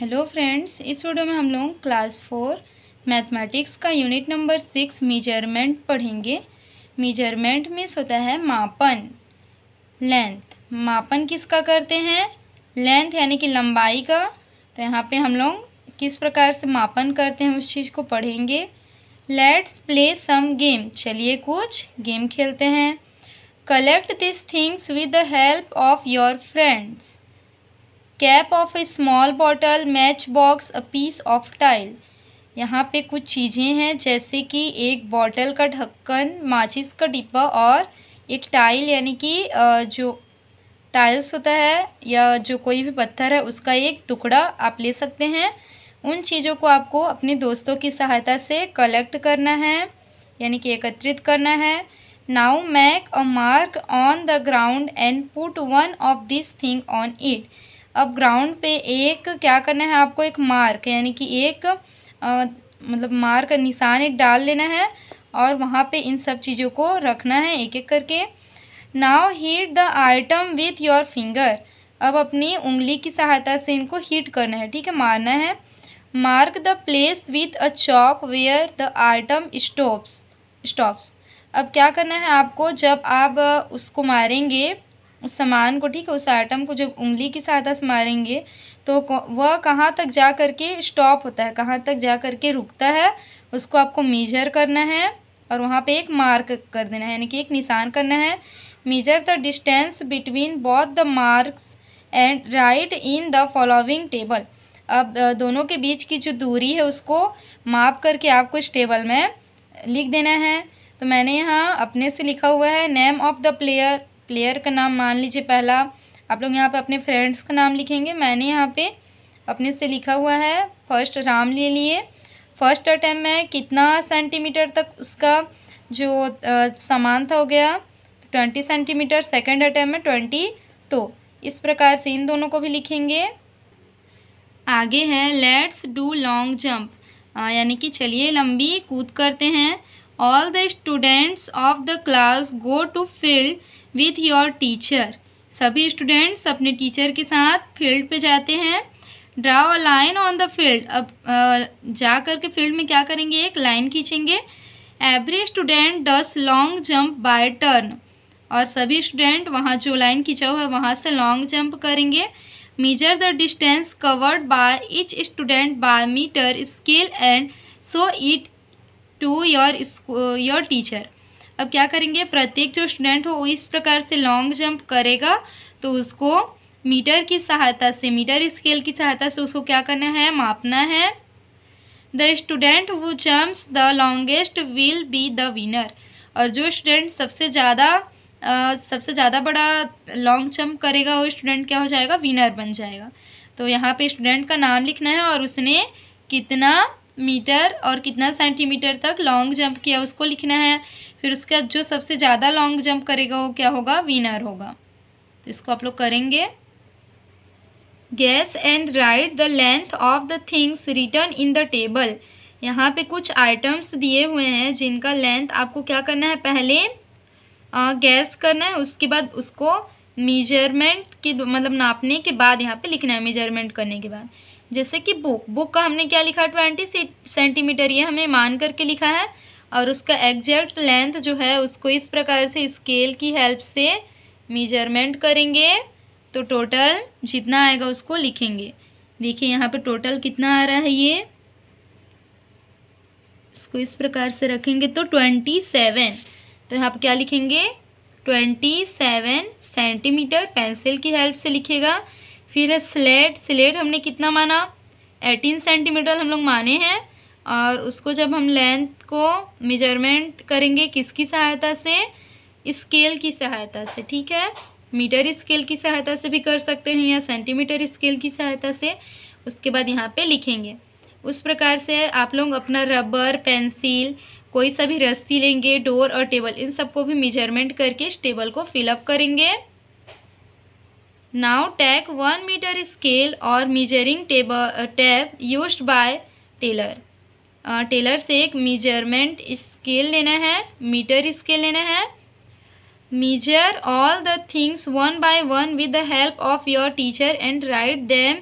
hello friends इस video में हम लोग क्लास फोर मैथमेटिक्स का यूनिट नंबर सिक्स मेजरमेंट पढ़ेंगे मेजरमेंट मीन्स होता है मापन लेंथ मापन किसका करते हैं लेंथ यानी कि लंबाई का तो यहाँ पे हम लोग किस प्रकार से मापन करते हैं उस चीज़ को पढ़ेंगे लेट्स प्ले सम गेम चलिए कुछ गेम खेलते हैं collect this things with the help of your friends cap of a small bottle match box a piece of tile यहाँ पे कुछ चीज़ें हैं जैसे कि एक बॉटल का ढक्कन माचिस का डिब्बा और एक टाइल यानी कि जो टाइल्स होता है या जो कोई भी पत्थर है उसका एक टुकड़ा आप ले सकते हैं उन चीज़ों को आपको अपने दोस्तों की सहायता से कलेक्ट करना है यानी कि एकत्रित करना है now make a mark on the ground and put one of this thing on it अब ग्राउंड पे एक क्या करना है आपको एक मार्क यानी कि एक आ, मतलब मार्क निशान एक डाल लेना है और वहाँ पे इन सब चीज़ों को रखना है एक एक करके now hit the item with your finger अब अपनी उंगली की सहायता से इनको हीट करना है ठीक है मारना है mark the place with a chalk where the item stops stops अब क्या करना है आपको जब आप उसको मारेंगे उस सामान को ठीक है उस आइटम को जब उंगली की सहायता से मारेंगे तो वह कहाँ तक जा करके स्टॉप होता है कहाँ तक जा करके रुकता है उसको आपको मेजर करना है और वहाँ पे एक मार्क कर देना है यानी कि एक निशान करना है measure the distance between both the marks and write in the following table अब दोनों के बीच की जो दूरी है उसको माप करके आपको इस टेबल में लिख देना है तो मैंने यहाँ अपने से लिखा हुआ है name of the player player का नाम मान लीजिए पहला आप लोग यहाँ पे अपने फ्रेंड्स का नाम लिखेंगे मैंने यहाँ पे अपने से लिखा हुआ है फर्स्ट राम ले लिए फर्स्ट अटैम्प में कितना सेंटीमीटर तक उसका जो सामान था हो गया ट्वेंटी सेंटीमीटर सेकेंड अटैम्प में ट्वेंटी टू इस प्रकार से इन दोनों को भी लिखेंगे आगे है लेट्स डू लॉन्ग जंप यानी कि चलिए लंबी कूद करते हैं all the students of the class go to field with your teacher सभी स्टूडेंट्स अपने टीचर के साथ फील्ड पे जाते हैं draw a line on the field अब जा कर के फील्ड में क्या करेंगे एक लाइन खींचेंगे every student does long jump by turn और सभी स्टूडेंट वहाँ जो लाइन खींचा हुआ है वहाँ से लॉन्ग जंप करेंगे measure the distance covered by each student by metre scale and show it to your your teacher अब क्या करेंगे प्रत्येक जो स्टूडेंट हो वो इस प्रकार से लॉन्ग जंप करेगा तो उसको मीटर की सहायता से मीटर स्केल की सहायता से उसको क्या करना है मापना है the student who jumps the longest will be the winner और जो स्टूडेंट सबसे ज़्यादा सबसे ज़्यादा बड़ा लॉन्ग जंप करेगा वो स्टूडेंट क्या हो जाएगा विनर बन जाएगा तो यहाँ पे स्टूडेंट का नाम लिखना है और उसने कितना मीटर और कितना सेंटीमीटर तक लॉन्ग जंप किया उसको लिखना है फिर उसका जो सबसे ज़्यादा लॉन्ग जंप करेगा वो क्या होगा विनर होगा तो इसको आप लोग करेंगे guess and write the length of the things written in the table यहाँ पे कुछ आइटम्स दिए हुए हैं जिनका लेंथ आपको क्या करना है पहले गैस करना है उसके बाद उसको मेजरमेंट के मतलब नापने के बाद यहाँ पे लिखना है मेजरमेंट करने के बाद जैसे कि बुक बुक का हमने क्या लिखा ट्वेंटी सेंटीमीटर ये हमने मान करके लिखा है और उसका एग्जैक्ट लेंथ जो है उसको इस प्रकार से स्केल की हेल्प से मेजरमेंट करेंगे तो टोटल जितना आएगा उसको लिखेंगे देखिए यहाँ पे टोटल कितना आ रहा है ये इसको इस प्रकार से रखेंगे तो ट्वेंटी सेवन तो यहाँ पर क्या लिखेंगे ट्वेंटी सेवन सेंटीमीटर पेंसिल की हेल्प से लिखेगा फिर है स्लेट स्लेट हमने कितना माना एटीन सेंटीमीटर हम लोग माने हैं और उसको जब हम लेंथ को मेजरमेंट करेंगे किसकी सहायता से स्केल की सहायता से ठीक है मीटर स्केल की सहायता से भी कर सकते हैं या सेंटीमीटर स्केल की सहायता से उसके बाद यहाँ पे लिखेंगे उस प्रकार से आप लोग अपना रबर पेंसिल कोई सा भी रस्सी लेंगे डोर और टेबल इन सबको भी मेजरमेंट करके इस टेबल को फिलअप करेंगे now take one metre scale और measuring tape tape use by tailor tailor से एक मीजरमेंट स्केल लेना है मीटर स्केल लेना है measure all the things one by one with the help of your teacher and write them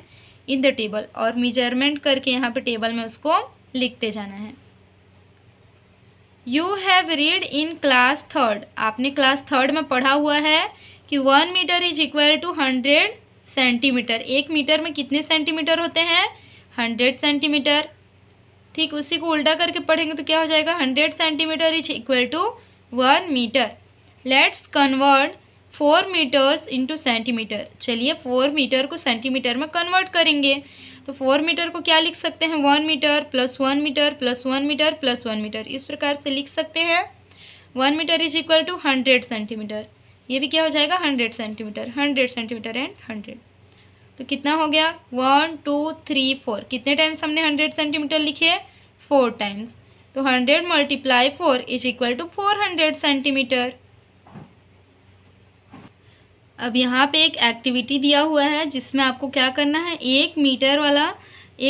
in the table और measurement करके यहाँ पे टेबल में उसको लिखते जाना है you have read in class third आपने क्लास थर्ड में पढ़ा हुआ है कि one metre is equal to hundred centimetre एक मीटर में कितने सेंटीमीटर होते हैं हंड्रेड सेंटीमीटर ठीक उसी को उल्टा करके पढ़ेंगे तो क्या हो जाएगा hundred centimetre is equal to one metre let's convert four metres into centimetre चलिए फोर मीटर को सेंटीमीटर में कन्वर्ट करेंगे तो फोर मीटर को क्या लिख सकते हैं one metre plus one metre plus one metre plus one metre इस प्रकार से लिख सकते हैं one metre is equal to hundred centimetre ये भी क्या हो जाएगा hundred centimetre hundred centimetre and hundred तो कितना हो गया वन टू थ्री फोर कितने टाइम्स हमने हंड्रेड सेंटीमीटर लिखे है फोर टाइम्स तो hundred multiply four is equal to four hundred centimetre अब यहाँ पे एक एक्टिविटी दिया हुआ है जिसमें आपको क्या करना है एक मीटर वाला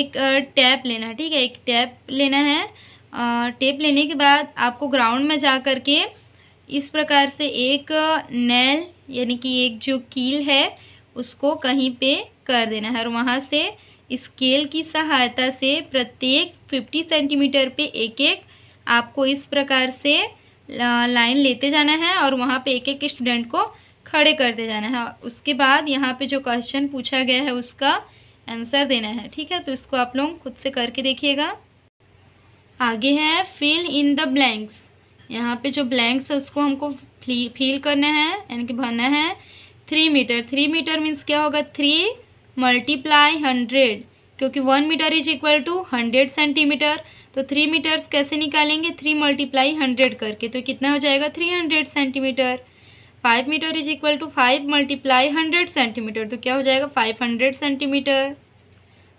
एक टैप लेना है ठीक है एक टैप लेना है टेप लेने के बाद आपको ग्राउंड में जा करके के इस प्रकार से एक नैल यानी कि एक जो कील है उसको कहीं पे कर देना है और वहाँ से स्केल की सहायता से प्रत्येक फिफ्टी सेंटीमीटर पे एक एक आपको इस प्रकार से लाइन लेते जाना है और वहाँ पे एक एक स्टूडेंट को खड़े करते जाना है उसके बाद यहाँ पे जो क्वेश्चन पूछा गया है उसका आंसर देना है ठीक है तो इसको आप लोग खुद से करके देखिएगा आगे है फिल इन द ब्लैंक्स यहाँ पे जो ब्लैंक्स है उसको हमको फील करना है यानी कि भरना है three metre three metre means क्या होगा थ्री मल्टीप्लाई हंड्रेड क्योंकि one metre is equal to hundred centimetre तो थ्री मीटर्स कैसे निकालेंगे थ्री मल्टीप्लाई हंड्रेड करके तो कितना हो जाएगा three hundred centimetre five metre is equal to five multiply hundred centimetre तो क्या हो जाएगा फाइव हंड्रेड सेंटीमीटर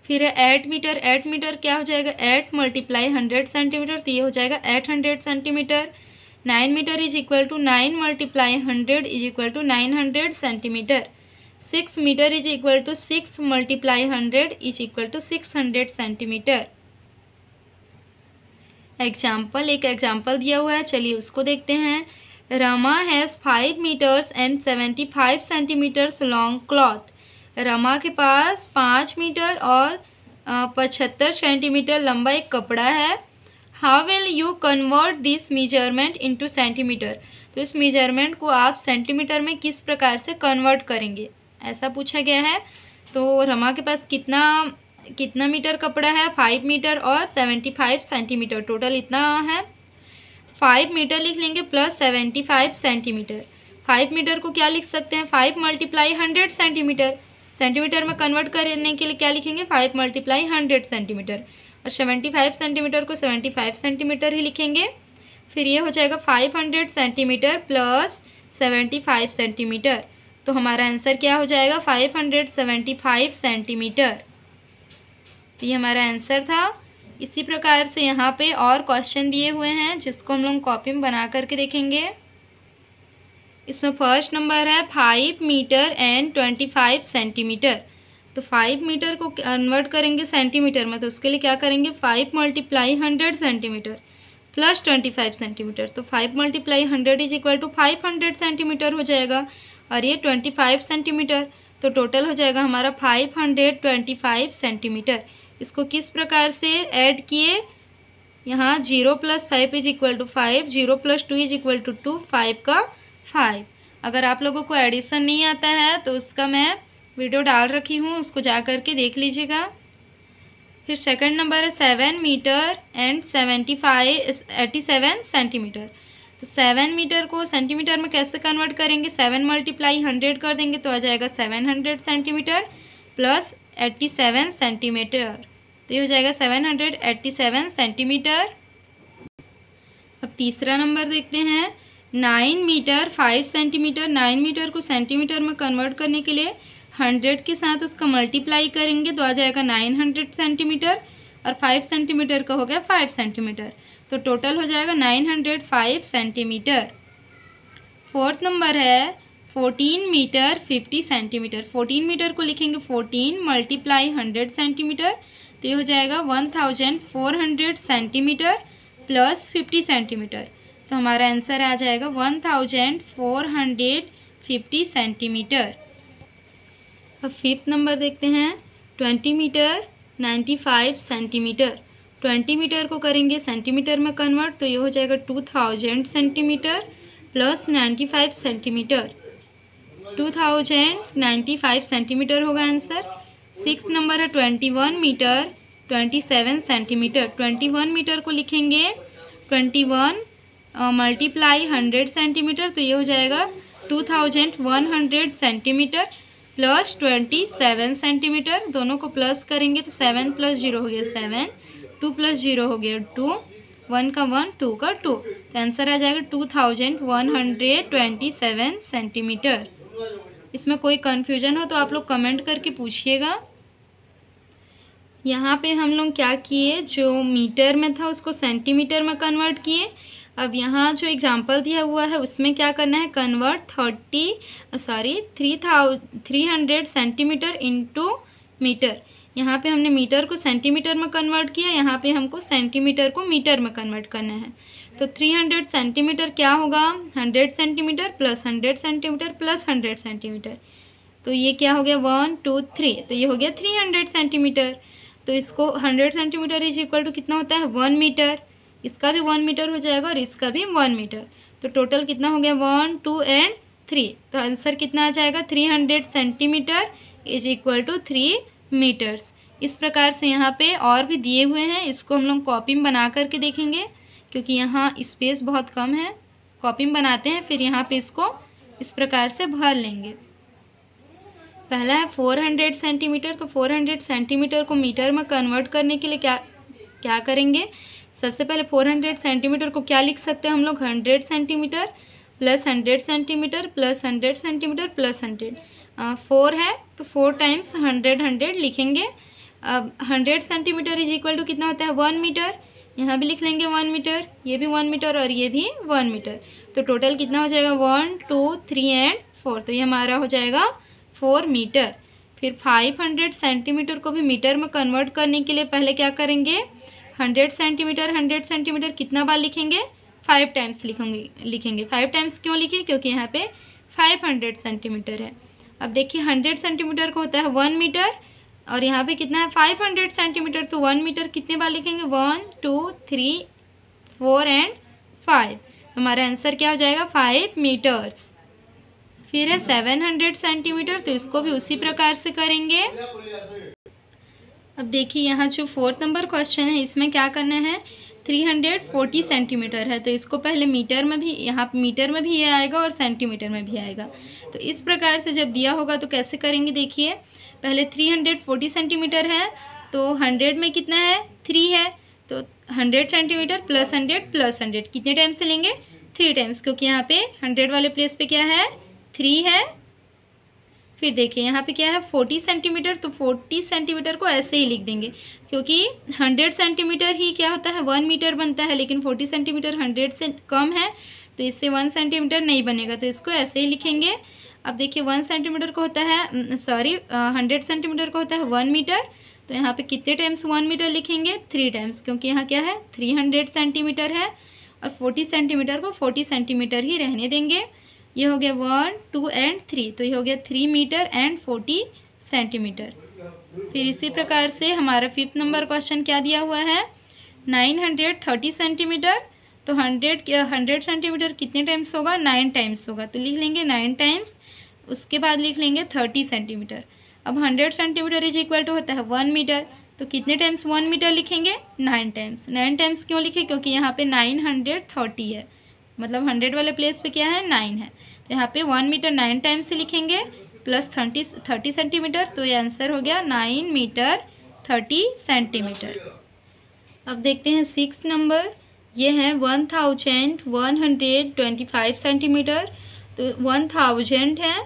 फिर है एट मीटर एट मीटर क्या हो जाएगा एट मल्टीप्लाई हंड्रेड सेंटीमीटर तो ये हो जाएगा eight hundred centimetre nine metre is equal to nine multiply hundred is equal to nine hundred centimetre six metre is equal to six multiply hundred is equal to six hundred centimetre example एक example दिया हुआ है चलिए उसको देखते हैं Rama has five metres and seventy five centimetres long cloth Rama के पास पाँच मीटर और पचहत्तर सेंटीमीटर लंबा एक कपड़ा है how will you convert this measurement into centimetre तो इस मेजरमेंट को आप सेंटीमीटर में किस प्रकार से कन्वर्ट करेंगे ऐसा पूछा गया है तो रमा के पास कितना कितना मीटर कपड़ा है फाइव मीटर और सेवेंटी फाइव सेंटीमीटर टोटल इतना है फाइव मीटर लिख लेंगे plus seventy five centimetre five metre को क्या लिख सकते हैं five multiply hundred centimetre centimetre में कन्वर्ट करने के लिए क्या लिखेंगे फाइव मल्टीप्लाई हंड्रेड सेंटीमीटर और सेवेंटी फाइव सेंटीमीटर को सेवेंटी फाइव सेंटीमीटर ही लिखेंगे फिर ये हो जाएगा five hundred centimetre plus seventy five centimetre तो हमारा आंसर क्या हो जाएगा five hundred seventy five centimetre ये हमारा आंसर था इसी प्रकार से यहाँ पे और क्वेश्चन दिए हुए हैं जिसको हम लोग कॉपी में बना करके देखेंगे इसमें फर्स्ट नंबर है five metre and twenty five centimetre तो फाइव मीटर को कन्वर्ट करेंगे सेंटीमीटर में तो उसके लिए क्या करेंगे five multiply hundred centimetre plus twenty five centimetre तो five multiply hundred is equal to five hundred centimetre हो जाएगा और ये ट्वेंटी फाइव सेंटीमीटर तो टोटल हो जाएगा हमारा five hundred twenty five centimetre इसको किस प्रकार से ऐड किए यहाँ zero plus five is equal to five zero plus two is equal to two five का फाइव अगर आप लोगों को एडिशन नहीं आता है तो उसका मैं वीडियो डाल रखी हूँ उसको जा कर के देख लीजिएगा फिर सेकंड नंबर है seven metre and seventy five eighty seven centimetre तो सेवन मीटर को सेंटीमीटर में कैसे कन्वर्ट करेंगे सेवन मल्टीप्लाई हंड्रेड कर देंगे तो आ जाएगा seven hundred centimetre plus eighty seven centimetre तो ये हो जाएगा seven hundred eighty seven centimetre अब तीसरा नंबर देखते हैं nine metre five centimetre nine metre को सेंटीमीटर में कन्वर्ट करने के लिए हंड्रेड के साथ उसका मल्टीप्लाई करेंगे तो आ जाएगा नाइन हंड्रेड सेंटीमीटर और फाइव सेंटीमीटर का हो गया फाइव सेंटीमीटर तो टोटल हो जाएगा nine hundred five centimetre fourth number है fourteen metre fifty centimetre fourteen metre को लिखेंगे फोर्टीन मल्टीप्लाई हंड्रेड सेंटीमीटर तो ये हो जाएगा one thousand four hundred centimetre plus fifty centimetre तो हमारा आंसर आ जाएगा one thousand four hundred fifty centimetre अब फिफ्थ नंबर देखते हैं twenty metre ninety five centimetre twenty metre को करेंगे सेंटीमीटर में कन्वर्ट तो ये हो जाएगा two thousand centimetre plus ninety five centimetre two thousand ninety five centimetre होगा आंसर सिक्स नंबर है twenty one metre twenty seven centimetre twenty one metre को लिखेंगे twenty one multiply hundred centimetre तो ये हो जाएगा two thousand one hundred centimetre plus twenty seven centimetre दोनों को प्लस करेंगे तो सेवन प्लस जीरो हो गया सेवन टू प्लस जीरो हो गया टू वन का वन टू का टू तो आंसर आ जाएगा two thousand one hundred twenty seven centimetre इसमें कोई कन्फ्यूजन हो तो आप लोग कमेंट करके पूछिएगा यहाँ पे हम लोग क्या किए जो मीटर में था उसको सेंटीमीटर में कन्वर्ट किए अब यहाँ जो एग्जाम्पल दिया हुआ है उसमें क्या करना है convert thirty sorry three thou three hundred centimetre into metre यहाँ पे हमने मीटर को सेंटीमीटर में कन्वर्ट किया यहाँ पे हमको सेंटीमीटर को मीटर में कन्वर्ट करना है तो थ्री हंड्रेड सेंटीमीटर क्या होगा hundred centimetre plus hundred centimetre plus hundred centimetre तो ये क्या हो गया वन टू थ्री तो ये हो गया थ्री हंड्रेड सेंटीमीटर तो इसको hundred centimetre is equal to कितना होता है वन मीटर इसका भी वन मीटर हो जाएगा और इसका भी वन मीटर तो टोटल कितना हो गया वन टू एंड थ्री तो आंसर कितना आ जाएगा three hundred centimetre is equal to three metres इस प्रकार से यहाँ पे और भी दिए हुए हैं इसको हम लोग कॉपी में बना करके देखेंगे क्योंकि यहाँ स्पेस बहुत कम है कॉपी में बनाते हैं फिर यहाँ पे इसको इस प्रकार से भर लेंगे पहला है फोर हंड्रेड सेंटीमीटर तो फोर हंड्रेड सेंटीमीटर को मीटर में कन्वर्ट करने के लिए क्या क्या करेंगे सबसे पहले फोर हंड्रेड सेंटीमीटर को क्या लिख सकते हैं हम लोग hundred centimetre plus hundred centimetre plus hundred centimetre plus hundred four है तो फोर टाइम्स हंड्रेड हंड्रेड लिखेंगे अब hundred centimetre is equal to कितना होता है वन मीटर यहाँ भी लिख लेंगे वन मीटर ये भी वन मीटर और ये भी वन मीटर तो टोटल कितना हो जाएगा one two three and four तो ये हमारा हो जाएगा फोर मीटर फिर फाइव हंड्रेड सेंटीमीटर को भी मीटर में कन्वर्ट करने के लिए पहले क्या करेंगे हंड्रेड सेंटीमीटर हंड्रेड सेंटीमीटर कितना बार लिखेंगे फाइव टाइम्स लिखेंगे लिखेंगे फाइव टाइम्स क्यों लिखे क्योंकि यहाँ पे फाइव हंड्रेड सेंटीमीटर है अब देखिए हंड्रेड सेंटीमीटर को होता है वन मीटर और यहाँ पे कितना है फाइव हंड्रेड सेंटीमीटर तो वन मीटर कितने बार लिखेंगे one two three four and five हमारा आंसर क्या हो जाएगा फाइव मीटर्स फिर है सेवन हंड्रेड सेंटीमीटर तो इसको भी उसी प्रकार से करेंगे अब देखिए यहाँ जो फोर्थ नंबर क्वेश्चन है इसमें क्या करना है थ्री हंड्रेड फोर्टी सेंटीमीटर है तो इसको पहले मीटर में भी यहाँ मीटर में भी ये आएगा और सेंटीमीटर में भी आएगा तो इस प्रकार से जब दिया होगा तो कैसे करेंगे देखिए पहले थ्री हंड्रेड फोर्टी सेंटीमीटर है तो हंड्रेड में कितना है थ्री है तो hundred centimetre plus hundred plus hundred कितने टाइम से लेंगे थ्री टाइम्स क्योंकि यहाँ पे हंड्रेड वाले प्लेस पे क्या है थ्री है फिर देखिए यहाँ पे क्या है फोर्टी सेंटीमीटर तो फोर्टी सेंटीमीटर को ऐसे ही लिख देंगे क्योंकि हंड्रेड सेंटीमीटर ही क्या होता है वन मीटर बनता है लेकिन फोर्टी सेंटीमीटर हंड्रेड से कम है तो इससे वन सेंटीमीटर नहीं बनेगा तो इसको ऐसे ही लिखेंगे अब देखिए वन सेंटीमीटर को होता है सॉरी हंड्रेड सेंटीमीटर को होता है वन मीटर तो यहाँ पे कितने टाइम्स वन मीटर लिखेंगे थ्री टाइम्स क्योंकि यहाँ क्या है थ्री हंड्रेड सेंटीमीटर है और फोर्टी सेंटीमीटर को फोर्टी सेंटीमीटर ही रहने देंगे ये हो गया वन टू एंड थ्री तो ये हो गया three metre and forty centimetre फिर इसी प्रकार से हमारा फिफ्थ नंबर क्वेश्चन क्या दिया हुआ है नाइन हंड्रेड थर्टी सेंटीमीटर तो हंड्रेड हंड्रेड सेंटीमीटर कितने टाइम्स होगा नाइन टाइम्स होगा तो लिख लेंगे नाइन टाइम्स उसके बाद लिख लेंगे थर्टी सेंटीमीटर अब hundred centimetre is equal to होता है वन मीटर तो कितने टाइम्स वन मीटर लिखेंगे नाइन टाइम्स नाइन टाइम्स क्यों लिखे क्योंकि यहाँ पे नाइन हंड्रेड थर्टी है मतलब हंड्रेड वाले प्लेस पे क्या है नाइन है तो यहाँ पे वन मीटर नाइन टाइम्स से लिखेंगे प्लस थर्टी थर्टी सेंटीमीटर तो ये आंसर हो गया नाइन मीटर थर्टी सेंटीमीटर अब देखते हैं सिक्स नंबर ये है one thousand one hundred twenty five centimetre तो वन थाउजेंड है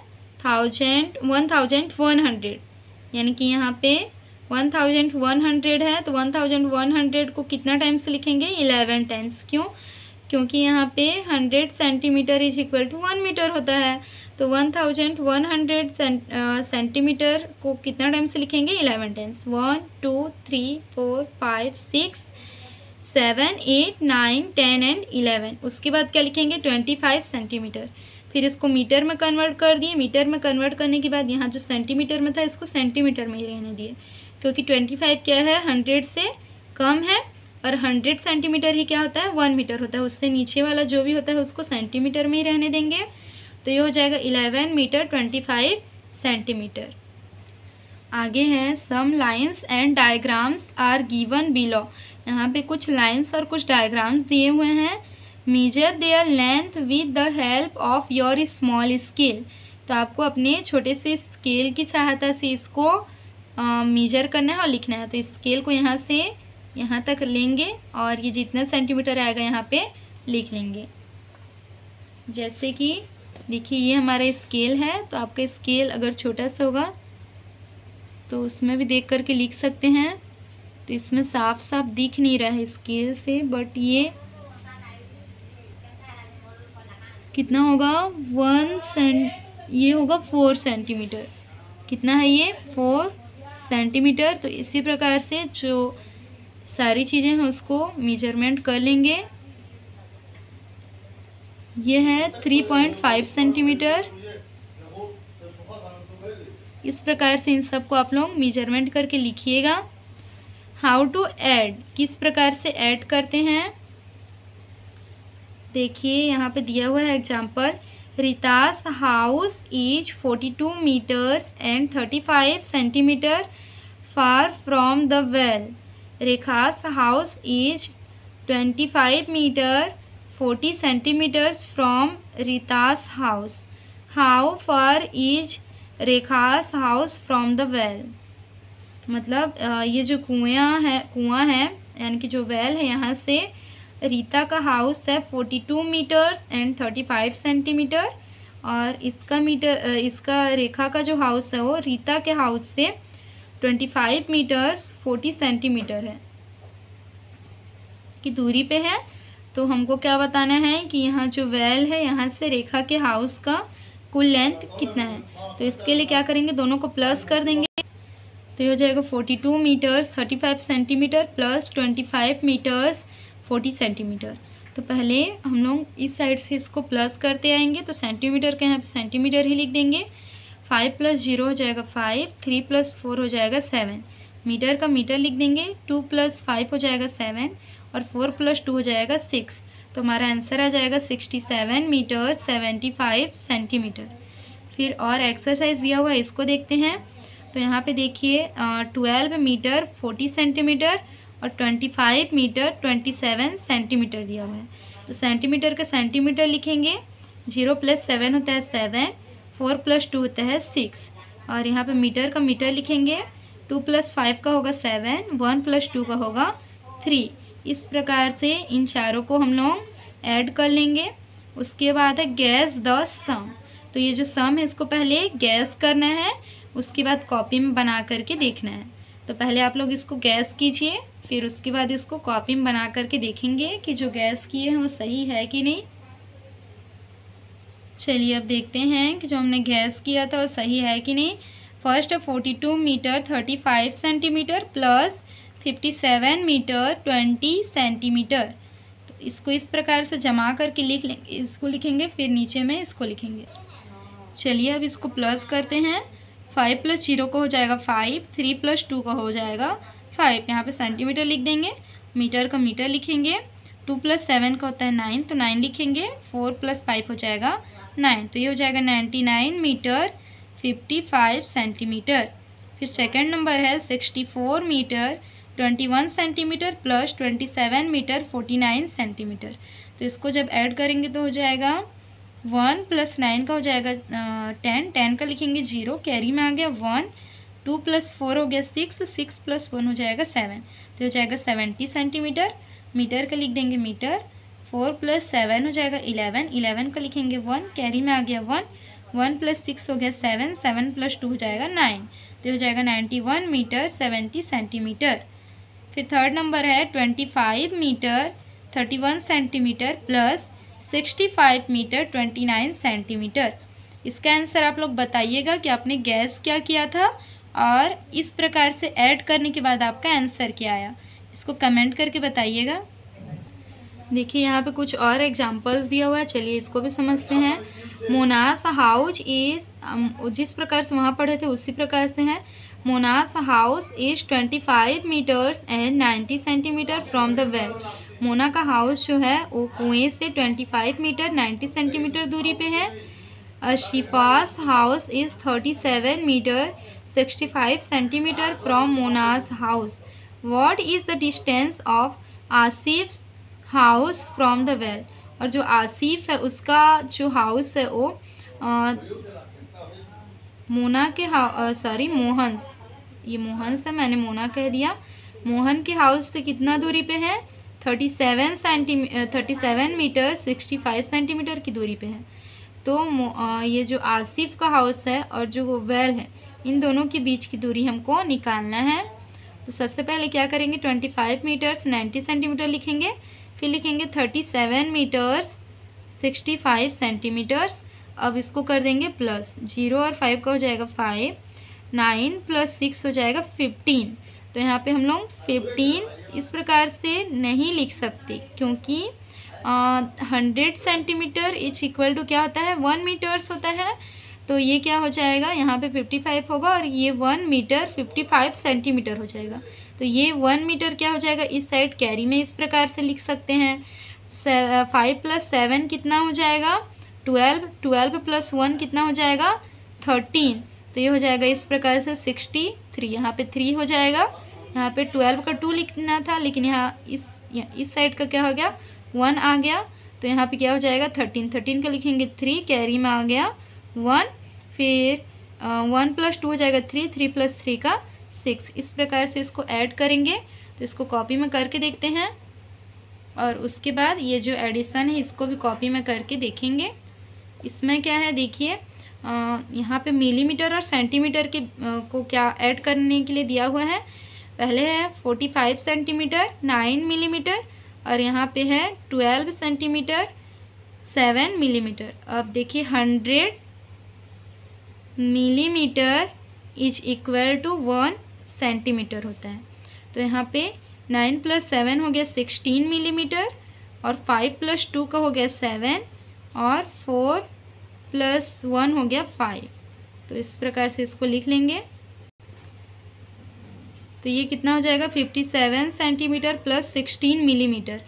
thousand one thousand one hundred यानी कि यहाँ पे वन थाउजेंड वन हंड्रेड है तो वन थाउजेंड वन हंड्रेड को कितना टाइम्स लिखेंगे इलेवन टाइम्स क्यों क्योंकि यहाँ पे hundred centimetre is equal to one metre होता है तो one thousand one hundred centimetre को कितना टाइम से लिखेंगे eleven times one two three four five six seven eight nine ten and eleven उसके बाद क्या लिखेंगे ट्वेंटी फाइव सेंटीमीटर फिर इसको मीटर में कन्वर्ट कर दिए मीटर में कन्वर्ट करने के बाद यहाँ जो सेंटीमीटर में था इसको सेंटीमीटर में ही रहने दिए क्योंकि ट्वेंटी फाइव क्या है हंड्रेड से कम है और हंड्रेड सेंटीमीटर ही क्या होता है वन मीटर होता है उससे नीचे वाला जो भी होता है उसको सेंटीमीटर में ही रहने देंगे तो ये हो जाएगा eleven metre twenty five centimetre आगे हैं some lines and diagrams are given below यहाँ पे कुछ लाइन्स और कुछ डायग्राम्स दिए हुए हैं measure their length with the help of your small scale तो आपको अपने छोटे से स्केल की सहायता से इसको मेजर करना है और लिखना है तो स्केल को यहाँ से यहाँ तक लेंगे और ये जितना सेंटीमीटर आएगा यहाँ पे लिख लेंगे जैसे कि देखिए ये हमारा स्केल है तो आपका स्केल अगर छोटा सा होगा तो उसमें भी देख करके लिख सकते हैं तो इसमें साफ साफ दिख नहीं रहा है स्केल से बट ये कितना होगा वन सेंट ये होगा फोर सेंटीमीटर कितना है ये फोर सेंटीमीटर तो इसी प्रकार से जो सारी चीज़ें हम उसको मेजरमेंट कर लेंगे ये है थ्री पॉइंट फाइव सेंटीमीटर इस प्रकार से इन सबको आप लोग मेजरमेंट करके लिखिएगा हाउ टू ऐड किस प्रकार से ऐड करते हैं देखिए यहाँ पे दिया हुआ है example Rita's house is forty two metres and thirty five centimetre far from the well Rekha's house is twenty five metre forty centimetres from Rita's house how far is Rekha's house from the well मतलब ये जो कुआं है कुआँ है यानी कि जो वेल है यहाँ से रीता का हाउस है forty two metres and thirty five centimetre और इसका मीटर इसका रेखा का जो हाउस है वो रीता के हाउस से twenty five metres forty centimetre है की दूरी पे है तो हमको क्या बताना है कि यहाँ जो वेल है यहाँ से रेखा के हाउस का कुल लेंथ कितना है तो इसके लिए क्या करेंगे दोनों को प्लस कर देंगे तो ये हो जाएगा forty two metres thirty five centimetre plus twenty five metres forty centimetre तो पहले हम लोग इस साइड से इसको प्लस करते आएंगे तो सेंटीमीटर के यहाँ पर सेंटीमीटर ही लिख देंगे फाइव प्लस जीरो हो जाएगा फाइव थ्री प्लस फोर हो जाएगा सेवन मीटर का मीटर लिख देंगे टू प्लस फाइव हो जाएगा सेवन और फोर प्लस टू हो जाएगा सिक्स तो हमारा आंसर आ जाएगा sixty seven metre seventy five centimetre फिर और एक्सरसाइज दिया हुआ है इसको देखते हैं तो यहाँ पे देखिए ट्वेल्व मीटर फोर्टी सेंटीमीटर और twenty five metre twenty seven centimetre दिया हुआ है तो सेंटीमीटर का सेंटीमीटर लिखेंगे जीरो प्लस सेवन होता है सेवन फोर प्लस टू होता है सिक्स और यहाँ पे मीटर का मीटर लिखेंगे टू प्लस फाइव का होगा सेवन वन प्लस टू का होगा थ्री इस प्रकार से इन चारों को हम लोग ऐड कर लेंगे उसके बाद है गैस द सम तो ये जो सम है इसको पहले गैस करना है उसके बाद कॉपी में बना करके देखना है तो पहले आप लोग इसको गैस कीजिए फिर उसके बाद इसको कॉपी में बना करके देखेंगे कि जो गैस किए हैं वो सही है कि नहीं चलिए अब देखते हैं कि जो हमने गैस किया था वो सही है कि नहीं first forty two metre thirty five centimetre plus fifty seven metre twenty centimetre तो इसको इस प्रकार से जमा करके लिख लें इसको लिखेंगे फिर नीचे में इसको लिखेंगे चलिए अब इसको प्लस करते हैं फाइव प्लस जीरो का हो जाएगा फाइव थ्री प्लस टू का हो जाएगा फाइव यहाँ पे सेंटीमीटर लिख देंगे मीटर का मीटर लिखेंगे टू प्लस सेवन का होता है नाइन तो नाइन लिखेंगे फोर प्लस फाइव हो जाएगा नाइन तो ये हो जाएगा ninety nine metre fifty five centimetre फिर सेकंड नंबर है sixty four metre twenty one centimetre plus twenty seven metre forty nine centimetre तो इसको जब ऐड करेंगे तो हो जाएगा वन प्लस नाइन का हो जाएगा टेन टेन का लिखेंगे जीरो कैरी में आ गया वन टू प्लस फोर हो गया सिक्स सिक्स प्लस वन हो जाएगा सेवन तो हो जाएगा सेवेंटी सेंटीमीटर मीटर का लिख देंगे मीटर फोर प्लस सेवन हो जाएगा इलेवन इलेवन का लिखेंगे वन कैरी में आ गया वन वन प्लस सिक्स हो गया सेवन सेवन प्लस टू हो जाएगा नाइन तो हो जाएगा ninety one metre seventy centimetre फिर थर्ड नंबर है twenty five metre thirty one centimetre plus sixty five metre twenty nine centimetre इसका आंसर आप लोग बताइएगा कि आपने गैस क्या किया था और इस प्रकार से ऐड करने के बाद आपका आंसर क्या आया इसको कमेंट करके बताइएगा देखिए यहाँ पे कुछ और एग्जांपल्स दिया हुआ है चलिए इसको भी समझते हैं मोनास हाउस इज जिस प्रकार से वहाँ पढ़े थे उसी प्रकार से हैं Mona's house is twenty five metres and ninety centimetre from the well Mona का हाउस जो है वो कुएँ से twenty five metre ninety centimetre दूरी पे है Shifa's house is thirty seven metre sixty five centimetre from Mona's house what is the distance of Asif's house from the well और जो आसिफ है उसका जो हाउस है वो मोना के सॉरी मोहन्स ये मोहन्स है मैंने मोना कह दिया मोहन के हाउस से कितना दूरी पे है thirty seven centi thirty seven metre sixty five centimetre की दूरी पे है तो आ, ये जो आसिफ का हाउस है और जो वो वेल है इन दोनों के बीच की दूरी हमको निकालना है तो सबसे पहले क्या करेंगे twenty five metres ninety centimetre लिखेंगे फिर लिखेंगे thirty seven metres sixty five centimetres अब इसको कर देंगे प्लस जीरो और फाइव का हो जाएगा फाइव नाइन प्लस सिक्स हो जाएगा फिफ्टीन तो यहाँ पे हम लोग फिफ्टीन इस प्रकार से नहीं लिख सकते क्योंकि hundred centimetre is equal to क्या होता है वन मीटर्स होता है तो ये क्या हो जाएगा यहाँ पे 55 होगा और ये वन मीटर 55 सेंटीमीटर हो जाएगा तो ये वन मीटर क्या हो जाएगा इस साइड कैरी में इस प्रकार से लिख सकते हैं फाइव प्लस सेवन कितना हो जाएगा ट्वेल्व ट्वेल्व प्लस वन कितना हो जाएगा थर्टीन तो ये हो जाएगा इस प्रकार से सिक्सटी थ्री यहाँ पर थ्री हो जाएगा यहाँ पे ट्वेल्व का टू लिखना था लेकिन यहाँ इस इस साइड का क्या हो गया वन आ गया तो यहाँ पे क्या हो जाएगा थर्टीन थर्टीन का लिखेंगे थ्री कैरी में आ गया वन फिर वन प्लस टू हो जाएगा थ्री थ्री प्लस थ्री का सिक्स इस प्रकार से इसको ऐड करेंगे तो इसको कॉपी में करके देखते हैं और उसके बाद ये जो एडिशन है इसको भी कॉपी में करके देखेंगे इसमें क्या है देखिए यहाँ पे मिलीमीटर और सेंटीमीटर के आ, को क्या ऐड करने के लिए दिया हुआ है पहले है forty five centimetre nine millimetre और यहाँ पे है ट्वेल्व सेंटीमीटर सेवन मिलीमीटर अब देखिए hundred millimetre is equal to one centimetre होता है तो यहाँ पे नाइन प्लस सेवन हो गया सिक्सटीन मिलीमीटर और फाइव प्लस टू का हो गया सेवन और फोर प्लस वन हो गया फाइव तो इस प्रकार से इसको लिख लेंगे तो ये कितना हो जाएगा fifty seven centimetre plus sixteen millimetre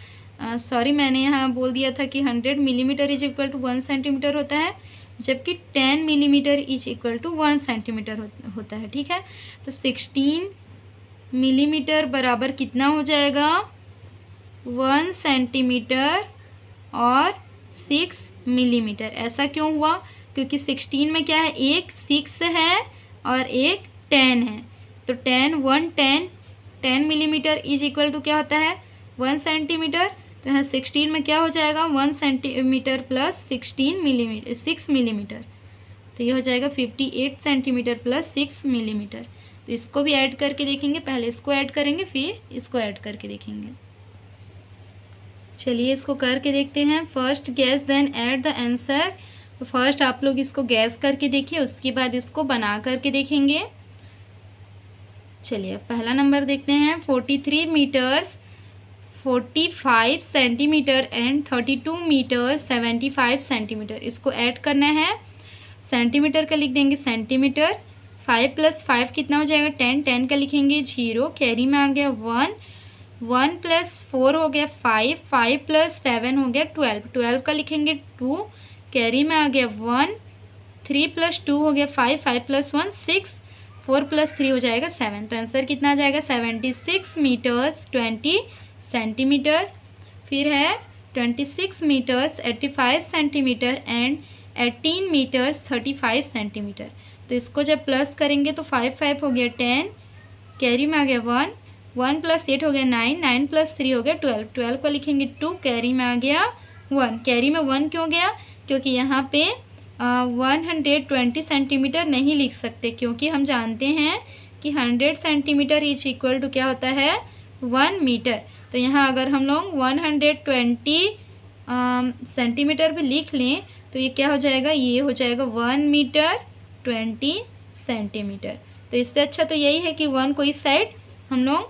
sorry मैंने यहाँ बोल दिया था कि hundred millimetre is equal to one centimetre होता है जबकि 10 millimetre is equal to one centimetre होता है ठीक है तो 16 मिलीमीटर बराबर कितना हो जाएगा वन सेंटीमीटर और सिक्स मिलीमीटर ऐसा क्यों हुआ क्योंकि सिक्सटीन में क्या है एक सिक्स है और एक टेन है तो ten one ten ten millimetre is equal to क्या होता है वन सेंटीमीटर तो यहाँ सिक्सटीन में क्या हो जाएगा one centimetre plus sixteen millimetre six millimetre तो ये हो जाएगा fifty eight centimetre plus six millimetre तो इसको भी ऐड करके देखेंगे पहले इसको ऐड करेंगे फिर इसको ऐड करके देखेंगे चलिए इसको करके देखते हैं first guess then add the answer तो फर्स्ट आप लोग इसको गैस करके देखिए उसके बाद इसको बना करके देखेंगे चलिए पहला नंबर देखते हैं forty three metres forty five centimetre and thirty two metre seventy five centimetre इसको ऐड करना है सेंटीमीटर का लिख देंगे सेंटीमीटर फाइव प्लस फाइव कितना हो जाएगा टेन टेन का लिखेंगे जीरो कैरी में आ गया वन वन प्लस फोर हो गया फाइव फाइव प्लस सेवन हो गया ट्वेल्व ट्वेल्व का लिखेंगे टू कैरी में आ गया वन थ्री प्लस टू हो गया five five plus one six four plus three हो जाएगा सेवन तो आंसर कितना आ जाएगा seventy six metres twenty centimetre फिर है twenty six metres eighty five centimetre and eighteen metres thirty five centimetre तो इसको जब प्लस करेंगे तो फाइव फाइव हो गया टेन कैरी में आ गया वन वन प्लस एट हो गया नाइन नाइन प्लस थ्री हो गया ट्वेल्व ट्वेल्व को लिखेंगे टू कैरी में आ गया वन कैरी में वन क्यों गया क्योंकि यहाँ पे वन हंड्रेड ट्वेंटी सेंटीमीटर नहीं लिख सकते क्योंकि हम जानते हैं कि hundred centimetre is equal to क्या होता है वन मीटर तो यहाँ अगर हम लोग वन हंड्रेड ट्वेंटी सेंटीमीटर भी लिख लें तो ये क्या हो जाएगा ये हो जाएगा वन मीटर ट्वेंटी सेंटीमीटर तो इससे अच्छा तो यही है कि वन कोई साइड हम लोग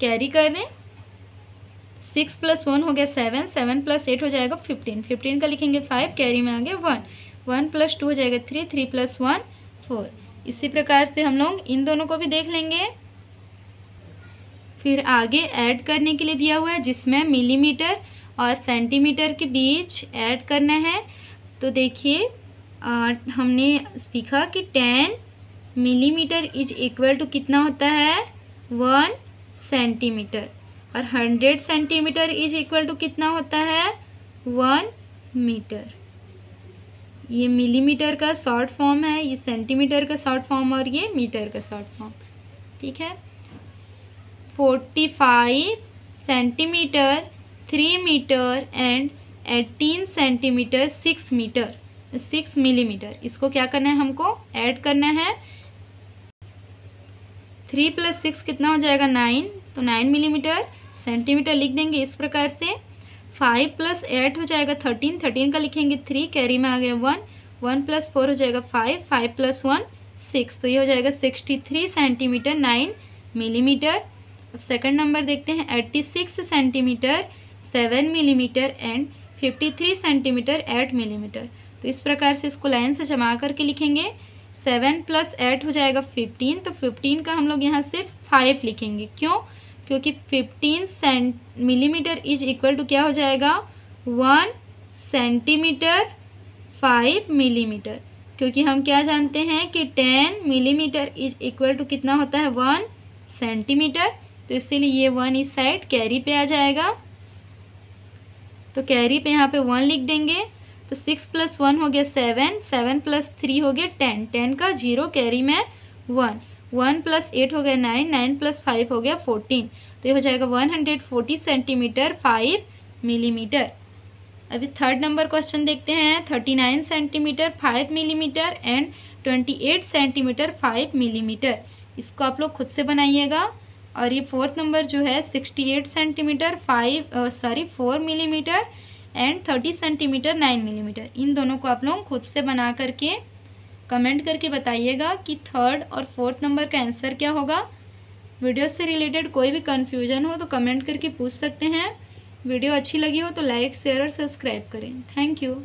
कैरी कर दें सिक्स प्लस वन हो गया सेवन सेवन प्लस एट हो जाएगा फिफ्टीन फिफ्टीन का लिखेंगे फाइव कैरी में आ गया वन वन प्लस टू हो जाएगा three three plus one four इसी प्रकार से हम लोग इन दोनों को भी देख लेंगे फिर आगे ऐड करने के लिए दिया हुआ है जिसमें मिलीमीटर और सेंटीमीटर के बीच ऐड करना है तो देखिए हमने सीखा कि ten millimetre is equal to कितना होता है वन सेंटीमीटर और hundred centimetre is equal to कितना होता है वन मीटर ये मिलीमीटर का शॉर्ट फॉर्म है ये सेंटीमीटर का शॉर्ट फॉर्म और ये मीटर का शॉर्ट फॉर्म ठीक है forty five centimetre three metre and eighteen centimetre six metre six millimetre इसको क्या करना है हमको ऐड करना है थ्री प्लस सिक्स कितना हो जाएगा नाइन तो नाइन मिलीमीटर सेंटीमीटर लिख देंगे इस प्रकार से फाइव प्लस एट हो जाएगा थर्टीन थर्टीन का लिखेंगे थ्री कैरी में आ गया वन वन प्लस फोर हो जाएगा five five plus one six तो ये हो जाएगा sixty three centimetre nine millimetre अब सेकंड नंबर देखते हैं eighty six centimetre seven millimetre and fifty three centimetre eight millimetre तो इस प्रकार से इसको लाइन से जमा करके लिखेंगे सेवन प्लस एट हो जाएगा फिफ्टीन तो फिफ्टीन का हम लोग यहाँ सिर्फ फाइव लिखेंगे क्यों क्योंकि fifteen cent millimetre is equal to क्या हो जाएगा वन सेंटीमीटर फाइव मिलीमीटर क्योंकि हम क्या जानते हैं कि ten millimetre is equal to कितना होता है वन सेंटीमीटर तो इसीलिए ये वन इस साइड कैरी पे आ जाएगा तो कैरी पे यहाँ पे वन लिख देंगे तो सिक्स प्लस वन हो गया सेवन सेवन प्लस थ्री हो गया टेन टेन का जीरो कैरी में वन वन प्लस एट हो गया नाइन नाइन प्लस फाइव हो गया फोर्टीन तो ये हो जाएगा one hundred forty centimetre five millimetre अभी थर्ड नंबर क्वेश्चन देखते हैं thirty nine centimetre five millimetre and twenty eight centimetre five millimetre इसको आप लोग खुद से बनाइएगा और ये फोर्थ नंबर जो है sixty eight centimetre five sorry four millimetre and thirty centimetre nine millimetre इन दोनों को आप लोग खुद से बना करके कमेंट करके बताइएगा कि थर्ड और फोर्थ नंबर का आंसर क्या होगा वीडियो से रिलेटेड कोई भी कन्फ्यूजन हो तो कमेंट करके पूछ सकते हैं वीडियो अच्छी लगी हो तो लाइक शेयर और सब्सक्राइब करें थैंक यू